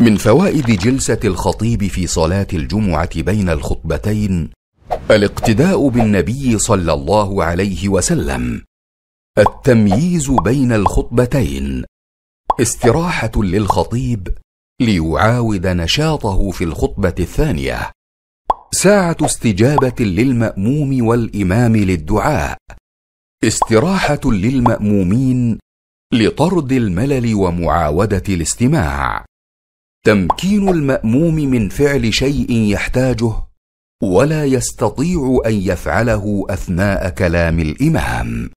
من فوائد جلسة الخطيب في صلاة الجمعة بين الخطبتين الاقتداء بالنبي صلى الله عليه وسلم التمييز بين الخطبتين استراحة للخطيب ليعاود نشاطه في الخطبة الثانية ساعة استجابة للمأموم والإمام للدعاء استراحة للمأمومين لطرد الملل ومعاودة الاستماع تمكين الماموم من فعل شيء يحتاجه ولا يستطيع ان يفعله اثناء كلام الامام